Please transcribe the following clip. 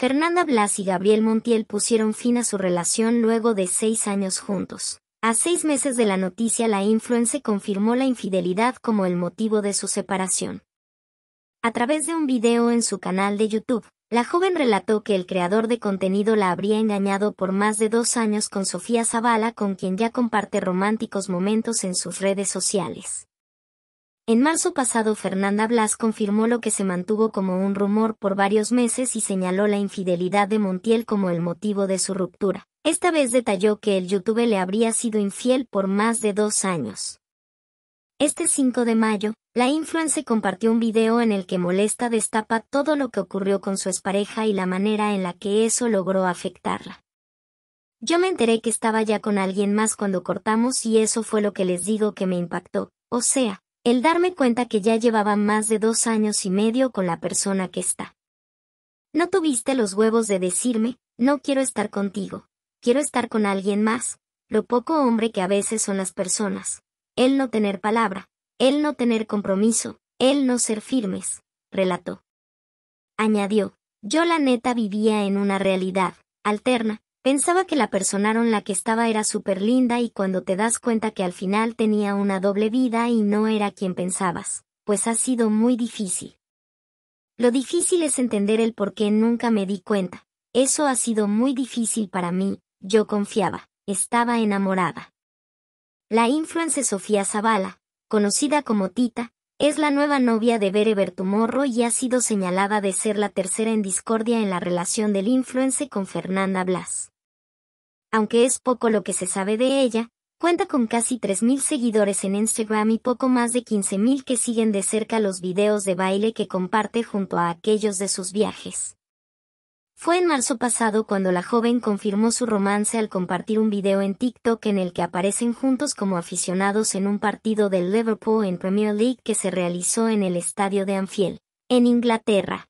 Fernanda Blas y Gabriel Montiel pusieron fin a su relación luego de seis años juntos. A seis meses de la noticia la influencer confirmó la infidelidad como el motivo de su separación. A través de un video en su canal de YouTube, la joven relató que el creador de contenido la habría engañado por más de dos años con Sofía Zavala con quien ya comparte románticos momentos en sus redes sociales. En marzo pasado Fernanda Blas confirmó lo que se mantuvo como un rumor por varios meses y señaló la infidelidad de Montiel como el motivo de su ruptura. Esta vez detalló que el youtuber le habría sido infiel por más de dos años. Este 5 de mayo, la influencer compartió un video en el que Molesta destapa todo lo que ocurrió con su expareja y la manera en la que eso logró afectarla. Yo me enteré que estaba ya con alguien más cuando cortamos y eso fue lo que les digo que me impactó, o sea, el darme cuenta que ya llevaba más de dos años y medio con la persona que está. No tuviste los huevos de decirme, no quiero estar contigo, quiero estar con alguien más, lo poco hombre que a veces son las personas. Él no tener palabra, él no tener compromiso, él no ser firmes, relató. Añadió, yo la neta vivía en una realidad, alterna, Pensaba que la persona con la que estaba era súper linda y cuando te das cuenta que al final tenía una doble vida y no era quien pensabas, pues ha sido muy difícil. Lo difícil es entender el por qué nunca me di cuenta. Eso ha sido muy difícil para mí, yo confiaba, estaba enamorada. La influencer Sofía Zavala, conocida como Tita, es la nueva novia de Bere Bertumorro y ha sido señalada de ser la tercera en discordia en la relación del influencer con Fernanda Blas. Aunque es poco lo que se sabe de ella, cuenta con casi 3.000 seguidores en Instagram y poco más de 15.000 que siguen de cerca los videos de baile que comparte junto a aquellos de sus viajes. Fue en marzo pasado cuando la joven confirmó su romance al compartir un video en TikTok en el que aparecen juntos como aficionados en un partido del Liverpool en Premier League que se realizó en el estadio de Anfield, en Inglaterra.